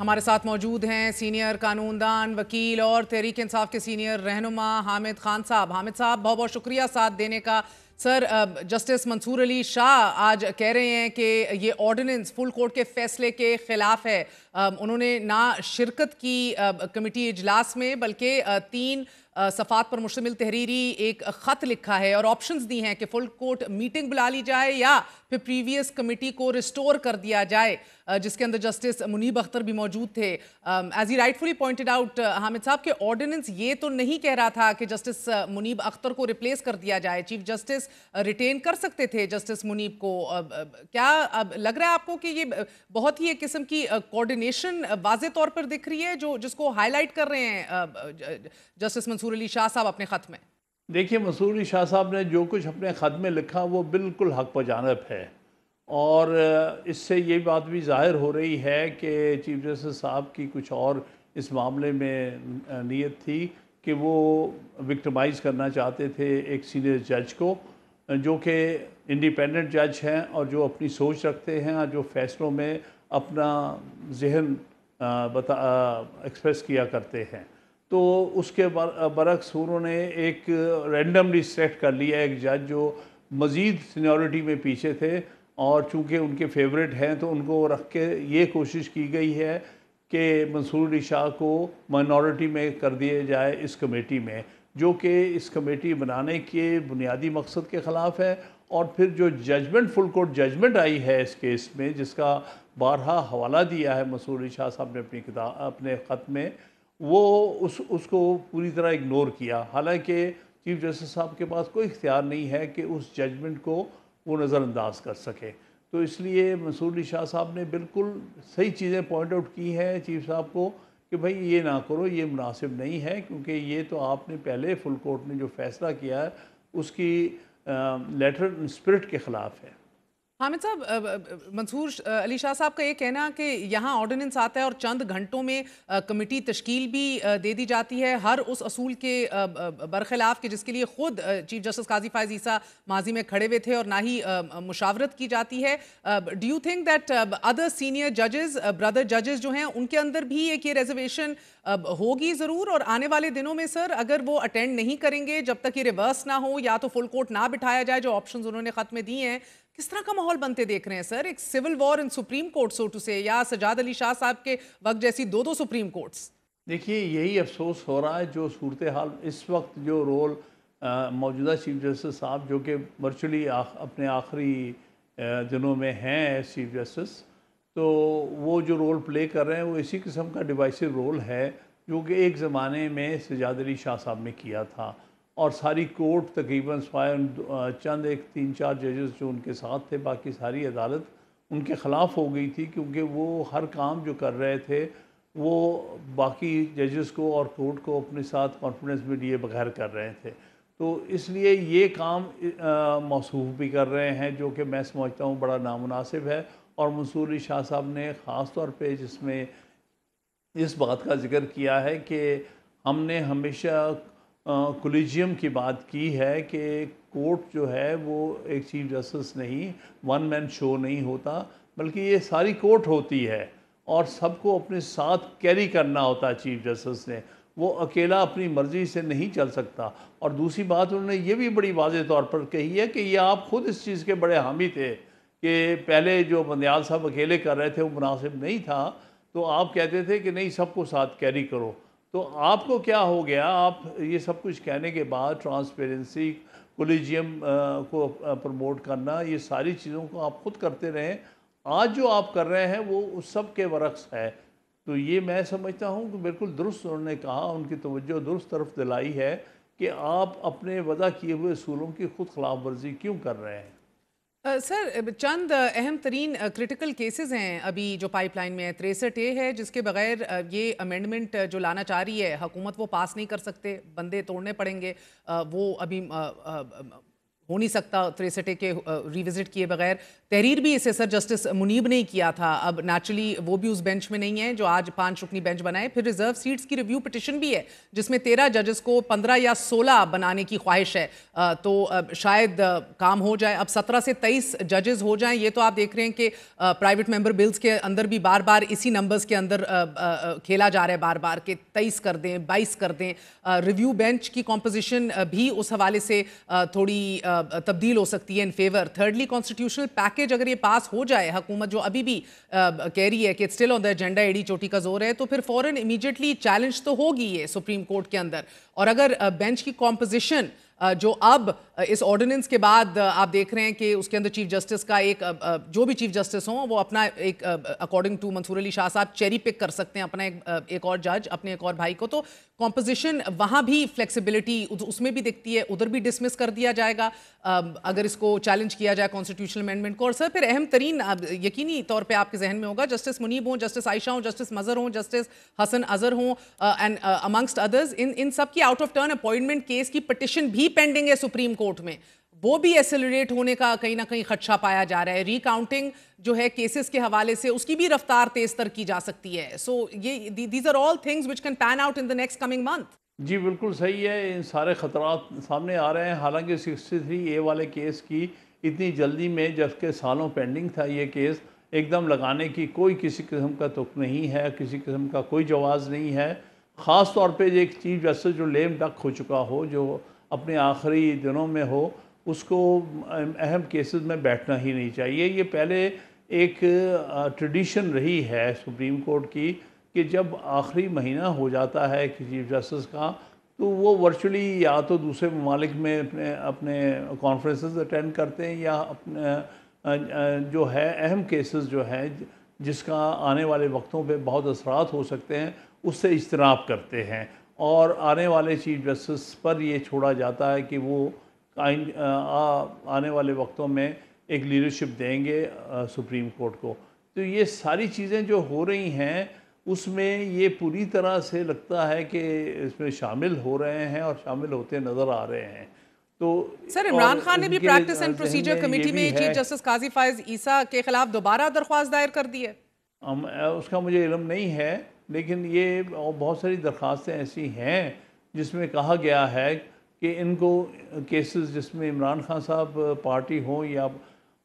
हमारे साथ मौजूद हैं सीनियर कानूनदान वकील और तहरीक इंसाफ के सीनियर रहनुमा हामिद खान साहब हामिद साहब बहुत बहुत शुक्रिया साथ देने का सर जस्टिस मंसूर अली शाह आज कह रहे हैं कि ये ऑर्डिनेंस फुल कोर्ट के फैसले के ख़िलाफ़ है उन्होंने ना शिरकत की कमेटी इजलास में बल्कि तीन सफ़ात पर मुश्तमिल तहरीरी एक ख़त लिखा है और ऑप्शंस दी हैं कि फुल कोर्ट मीटिंग बुला ली जाए या फिर प्रीवियस कमेटी को रिस्टोर कर दिया जाए जिसके अंदर जस्टिस मुनीब अख्तर भी मौजूद थे as he rightfully pointed out Hamid साहब के ऑर्डिनेंस ये तो नहीं कह रहा था कि जस्टिस मुनीब अख्तर को रिप्लेस कर दिया जाए चीफ जस्टिस रिटेन कर सकते थे जस्टिस मुनीब को uh, क्या अब लग रहा है आपको कि ये बहुत ही एक किस्म की कोऑर्डिनेशन कोऑर्डिनेशन uh, वाज तौर पर दिख रही है जो जिसको हाईलाइट कर रहे हैं जस्टिस मंसूर अली शाह साहब अपने ख़त में देखिए मंसूर अली शाह साहब ने जो कुछ अपने ख़त में लिखा वो बिल्कुल हक पजानब है और uh, इससे ये बात भी जाहिर हो रही है कि चीफ जस्टिस साहब की कुछ और इस मामले में uh, नीयत थी कि वो विक्टमाइज करना चाहते थे एक सीनियर जज को जो कि इंडिपेंडेंट जज हैं और जो अपनी सोच रखते हैं और जो फैसलों में अपना जहन बता एक्सप्रेस किया करते हैं तो उसके बरक्स उन्होंने एक रेंडमली सेलेक्ट कर लिया एक जज जो मज़ीद सीनियोरिटी में पीछे थे और चूंकि उनके फेवरेट हैं तो उनको रख के ये कोशिश की गई है कि मंसूर अली शाह को माइनॉरिटी में कर दिया जाए इस कमेटी में जो कि इस कमेटी बनाने के बुनियादी मकसद के ख़िलाफ़ है और फिर जो जजमेंट फुल कोर्ट जजमेंट आई है इस केस में जिसका बारहा हवाला दिया है मसूर शाह साहब ने अपनी किताब अपने ख़त में वो उस उसको पूरी तरह इग्नोर किया हालांकि चीफ जस्टिस साहब के पास कोई इख्तियार नहीं है कि उस जजमेंट को वो नज़रअंदाज कर सके तो इसलिए मसूर शाह साहब ने बिल्कुल सही चीज़ें पॉइंट आउट की हैं चीफ साहब को कि भाई ये ना करो ये मुनासिब नहीं है क्योंकि ये तो आपने पहले फुल कोर्ट ने जो फैसला किया है उसकी लेटर स्पिरिट के ख़िलाफ़ है हामिद साहब मंसूर अली शाह साहब का ये कहना कि यहाँ ऑर्डिनेंस आता है और चंद घंटों में कमेटी तश्कील भी दे दी जाती है हर उस असूल के बरखिलाफ के जिसके लिए खुद चीफ जस्टिस काजी फायज ईसा माजी में खड़े हुए थे और ना ही मुशावरत की जाती है do you think that other senior जजेस ब्रदर जजेस जो हैं उनके अंदर भी एक ये रिजर्वेशन होगी ज़रूर और आने वाले दिनों में सर अगर वो अटेंड नहीं करेंगे जब तक ये रिवर्स ना हो या तो फुल कोर्ट ना बिठाया जाए जो ऑप्शन उन्होंने ख़त में दिए हैं किस तरह का माहौल बनते देख रहे हैं सर एक civil war in supreme court so to say या सजाद अली शाह साहब के वक्त जैसी दो दो सुप्रीम कोर्ट्स देखिए यही अफसोस हो रहा है जो सूरत हाल इस वक्त जो रोल मौजूदा चीफ जस्टिस साहब जो कि वर्चुअली आख, अपने आखिरी दिनों में हैं चीफ जस्टिस तो वो जो रोल प्ले कर रहे हैं वो इसी किस्म का डिवाइसिव रोल है जो कि एक ज़माने में सजाद अली शाह साहब ने किया था और सारी कोर्ट तकरीबन सफाए चंद एक तीन चार जजेस जो उनके साथ थे बाकी सारी अदालत उनके ख़िलाफ़ हो गई थी क्योंकि वो हर काम जो कर रहे थे वो बाकी जजेस को और कोर्ट को अपने साथ कॉन्फिडेंस में लिए बगैर कर रहे थे तो इसलिए ये काम मौसू भी कर रहे हैं जो कि मैं समझता हूँ बड़ा नामनासिब है और मंसूर शाह साहब ने ख़ास तौर पर जिसमें इस बात का जिक्र किया है कि हमने हमेशा कोलिजियम की बात की है कि कोर्ट जो है वो एक चीफ जस्टिस नहीं वन मैन शो नहीं होता बल्कि ये सारी कोर्ट होती है और सबको अपने साथ कैरी करना होता है चीफ जस्टिस ने वो अकेला अपनी मर्ज़ी से नहीं चल सकता और दूसरी बात उन्होंने ये भी बड़ी वाज तौर पर कही है कि ये आप ख़ुद इस चीज़ के बड़े हामी थे कि पहले जो बंदयाल साहब अकेले कर रहे थे वो मुनासिब नहीं था तो आप कहते थे कि नहीं सबको साथ कैरी करो तो आपको क्या हो गया आप ये सब कुछ कहने के बाद ट्रांसपेरेंसी कोलिजियम को प्रमोट करना ये सारी चीज़ों को आप खुद करते रहें आज जो आप कर रहे हैं वो उस सब के वरक्स है तो ये मैं समझता हूँ कि बिल्कुल दुरुस्त उन्होंने कहा उनकी तवज्जो दुरुस्त तरफ दिलाई है कि आप अपने वजह किए हुए असूलों की खुद खिलाफ वर्जी क्यों कर रहे हैं सर चंद अहम तरीन क्रिटिकल केसेस हैं अभी जो पाइपलाइन में है तिरसठ ए है जिसके बगैर ये अमेंडमेंट जो लाना चाह रही है हुकूमत वो पास नहीं कर सकते बंदे तोड़ने पड़ेंगे वो अभी आ, हो नहीं सकता त्रेसठे के रिविजिट किए बगैर तहरीर भी इसे सर जस्टिस मुनीब ने किया था अब नेचुरली वो भी उस बेंच में नहीं है जो आज पांच रुकनी बेंच बनाए फिर रिजर्व सीट्स की रिव्यू पिटिशन भी है जिसमें तेरह जजेस को पंद्रह या सोलह बनाने की ख्वाहिश है तो शायद काम हो जाए अब सत्रह से तेईस जजेस हो जाएं ये तो आप देख रहे हैं कि प्राइवेट मेंबर बिल्स के अंदर भी बार बार इसी नंबर्स के अंदर खेला जा रहा है बार बार के तेईस कर दें बाईस कर दें रिव्यू बेंच की कॉम्पोजिशन भी उस हवाले से थोड़ी तब्दील हो सकती है in favour thirdly constitutional package अगर ये पास हो जाए हुकूमत जो अभी भी कह रही है कि स्टिल ऑन द एजेंडा एडी चोटी का जोर है तो फिर फॉरन इमीजिएटली चैलेंज तो होगी ये सुप्रीम कोर्ट के अंदर और अगर बेंच की कॉम्पोजिशन जो अब इस ऑर्डिनेंस के बाद आप देख रहे हैं कि उसके अंदर चीफ जस्टिस का एक जो भी चीफ जस्टिस हो वो अपना एक अकॉर्डिंग टू मंसूर अली शाह साहब चेरी पिक कर सकते हैं अपना एक, एक और जज अपने एक और भाई को तो कॉम्पोजिशन वहाँ भी फ्लेक्सिबिलिटी उसमें भी दिखती है उधर भी डिसमिस कर दिया जाएगा अगर इसको चैलेंज किया जाए कॉन्स्टिट्यूशनल अमेंडमेंट को और सर फिर अहम तरीन यकीनी तौर पर आपके जहन में होगा जस्टिस मुनीब हों जस्टिस आयशा हों जस्टिस मजर हों जस्टिस हसन अजहर हों and amongst others in in सब की out of turn appointment case की पटिशन भी पेंडिंग है सुप्रीम कोर्ट कोर्ट में वो भी एसेलरेट होने का कहीं ना कहीं खदशा पाया जा रहा है रिकाउंटिंग जो है केसेस के हवाले से उसकी भी रफ्तार तेज तर की जा सकती है सो so, ये these are all things which can pan out in the next coming month जी बिल्कुल सही है इन सारे खतरा सामने आ रहे हैं हालांकि सिक्सटी थ्री ए वाले केस की इतनी जल्दी में जबकि सालों पेंडिंग था ये केस एकदम लगाने की कोई किसी किस्म का तुक नहीं है किसी किस्म का कोई जवाब नहीं है ख़ास तौर पे एक चीफ जस्टिस जो लेम डक हो चुका हो जो अपने आखिरी दिनों में हो उसको अहम केसेस में बैठना ही नहीं चाहिए ये पहले एक ट्रेडिशन रही है सुप्रीम कोर्ट की कि जब आखिरी महीना हो जाता है कि चीफ जस्टिस का तो वो वर्चुअली या तो दूसरे ममालिक में अपने अपने कॉन्फ्रेंस अटेंड करते हैं या अपने जो है अहम केसेस जो है जिसका आने वाले वक्तों पे बहुत असरात हो सकते हैं उससे इजतनाब करते हैं और आने वाले चीफ जस्टिस पर ये छोड़ा जाता है कि वो आने वाले वक्तों में एक लीडरशिप देंगे सुप्रीम कोर्ट को तो ये सारी चीज़ें जो हो रही हैं उसमें ये पूरी तरह से लगता है कि इसमें शामिल हो रहे हैं और शामिल होते नज़र आ रहे हैं तो सर इमरान खान ने भी प्रैक्टिस एंड प्रोसीजर कमेटी में चीफ जस्टिस काजी फायज ईसा के खिलाफ दोबारा दरख्वास्त दायर कर दी है उसका मुझे इलम नहीं है लेकिन ये बहुत सारी दरख्वास्तें ऐसी हैं जिसमें कहा गया है कि इनको केसेस जिसमें इमरान खान साहब पार्टी हो या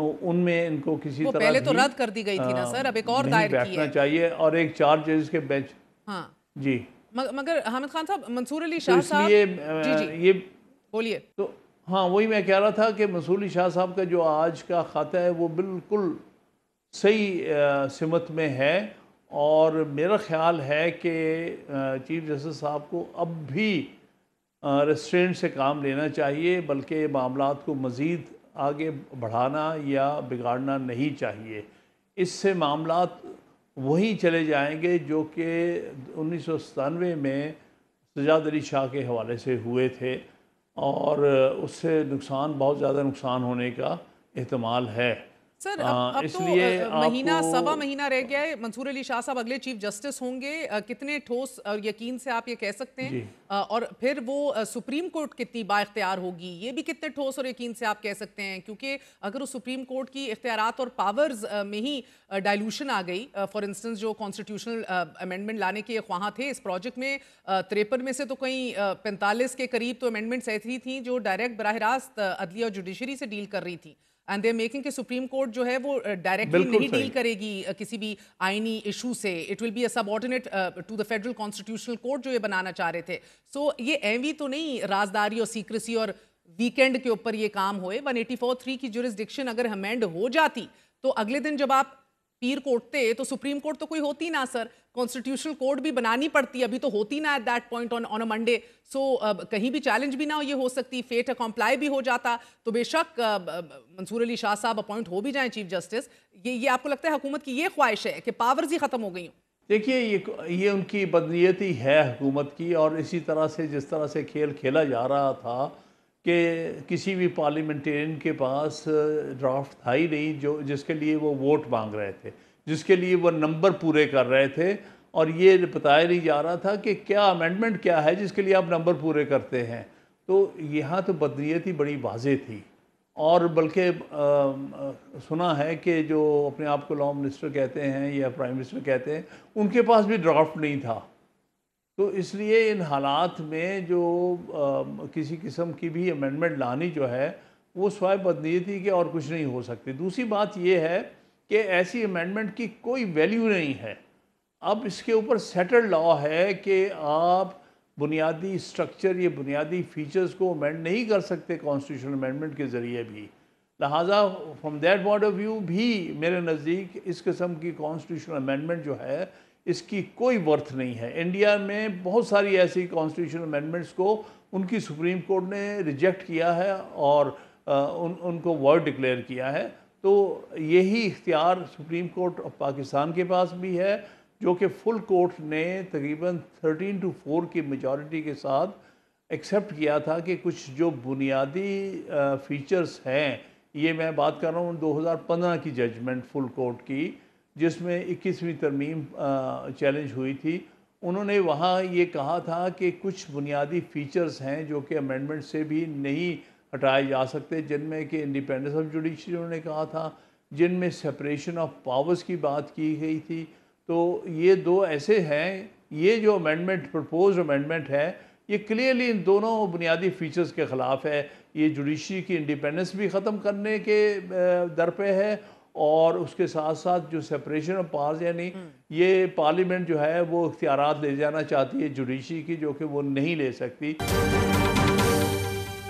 उनमें इनको किसी तरह पहले तो रद्द कर दी गई थी ना हाँ, सर अब एक और दायर बैठना चाहिए और एक चार जजेस के बेंच हाँ जी मगर हामिद खान साहब मंसूर अली तो शाह साहब ये ये बोलिए तो हाँ वही मैं कह रहा था कि मंसूर अली शाह साहब का जो आज का खाता है वो बिल्कुल सही सिमत में है और मेरा ख्याल है कि चीफ जस्टिस साहब को अब भी रेस्टोरेंट से काम लेना चाहिए बल्कि मामला को मज़ीद आगे बढ़ाना या बिगाड़ना नहीं चाहिए इससे मामला वहीं चले जाएंगे जो कि उन्नीस में सजाद अली शाह के हवाले से हुए थे और उससे नुकसान बहुत ज़्यादा नुकसान होने का अहतमाल है सर अब, अब तो महीना सवा महीना रह गया है मंसूर अली शाह साहब अगले चीफ जस्टिस होंगे कितने ठोस और यकीन से आप ये कह सकते हैं और फिर वो सुप्रीम कोर्ट कितनी बाख्तियार होगी ये भी कितने ठोस और यकीन से आप कह सकते हैं क्योंकि अगर उस सुप्रीम कोर्ट की इख्तियारत और पावर्स में ही डायलूशन आ गई फॉर इंस्टेंस जो कॉन्स्टिट्यूशनल अमेंडमेंट लाने के वहाँ थे इस प्रोजेक्ट में तिरपन में से तो कहीं पैंतालीस के करीब तो अमेंडमेंट्स ऐसी थी जो डायरेक्ट बरह रास्त अदलिया और जुडिशरी से डील कर रही थी एंड देर मेकिंग के सुप्रीम कोर्ट जो है वो डायरेक्टली uh, नहीं डील करेगी uh, किसी भी आईनी इशू से it will be a subordinate to the federal constitutional court जो ये बनाना चाह रहे थे सो so, ये एवी तो नहीं राजदारी और सीक्रेसी और वीकेंड के ऊपर ये काम होए वन थ्री की जुरिस्डिक्शन अगर हमेंड हो जाती तो अगले दिन जब आप पीर कोटते तो सुप्रीम कोर्ट तो कोई होती ना सर कॉन्स्टिट्यूशनल कोर्ट भी बनानी पड़ती अभी तो होती ना at that point on on a Monday so कहीं भी चैलेंज भी ना हो ये हो सकती फेट कॉम्प्लाई भी हो जाता तो बेशक मंसूर अली शाह साहब अपॉइंट हो भी जाए चीफ जस्टिस ये ये आपको लगता है हुकूमत की ये ख्वाहिश है कि पावर्स ही ख़त्म हो गई हूँ देखिए ये ये उनकी बदनीयती है हुकूमत की और इसी तरह से जिस तरह से खेल खेला जा रहा था कि किसी भी पार्लियामेंटेरियन के पास ड्राफ्ट था ही नहीं जो जिसके लिए वो वोट मांग रहे थे जिसके लिए वो नंबर पूरे कर रहे थे और ये बताया नहीं जा रहा था कि क्या अमेंडमेंट क्या है जिसके लिए आप नंबर पूरे करते हैं तो यहाँ तो ही बड़ी वाजे थी और बल्कि सुना है कि जो अपने आप को लॉ मिनिस्टर कहते हैं या प्राइम मिनिस्टर कहते हैं उनके पास भी ड्राफ्ट नहीं था तो इसलिए इन हालात में जो आ, किसी किस्म की भी अमेंडमेंट लानी जो है वो स्वाय बदनीति के और कुछ नहीं हो सकती दूसरी बात ये है कि ऐसी अमेंडमेंट की कोई वैल्यू नहीं है अब इसके ऊपर सेटल लॉ है कि आप बुनियादी स्ट्रक्चर या बुनियादी फीचर्स को अमेंड नहीं कर सकते कॉन्स्टिट्यूशन अमेंडमेंट के ज़रिए भी लिहाजा from that point of view भी मेरे नज़दीक इस किस्म की कॉन्स्टिट्यूशन अमेंडमेंट जो है इसकी कोई वर्थ नहीं है इंडिया में बहुत सारी ऐसी कॉन्स्टिट्यूशन अमेंडमेंट्स को उनकी सुप्रीम कोर्ट ने रिजेक्ट किया है और उन उनको वर्ड डिक्लेयर किया है तो यही इख्तियार सुप्रीम कोर्ट ऑफ पाकिस्तान के पास भी है जो कि फुल कोर्ट ने तकरीबन 13 टू 4 की मेजॉरिटी के साथ एक्सेप्ट किया था कि कुछ जो बुनियादी फीचर्स हैं ये मैं बात कर रहा हूँ 2015 की जजमेंट फुल कोर्ट की जिसमें 21वीं तरमीम चैलेंज हुई थी उन्होंने वहाँ ये कहा था कि कुछ बुनियादी फ़ीचर्स हैं जो कि अमेंडमेंट से भी नहीं हटाए जा सकते जिनमें कि इंडिपेंडेंस ऑफ जुडिशरी उन्होंने कहा था जिनमें सेपरेशन ऑफ पावर्स की बात की गई थी तो ये दो ऐसे हैं ये जो अमेंडमेंट प्रपोज अमेंडमेंट है ये क्लियरली इन दोनों बुनियादी फीचर्स के ख़िलाफ़ है ये जुडिशरी की इंडिपेंडेंस भी ख़त्म करने के दर पे है और उसके साथ साथ जो सेपरेशन ऑफ पावर्स यानी हम्म। ये पार्लियामेंट जो है वो इख्तियार ले जाना चाहती है जुडिशी की जो कि वो नहीं ले सकती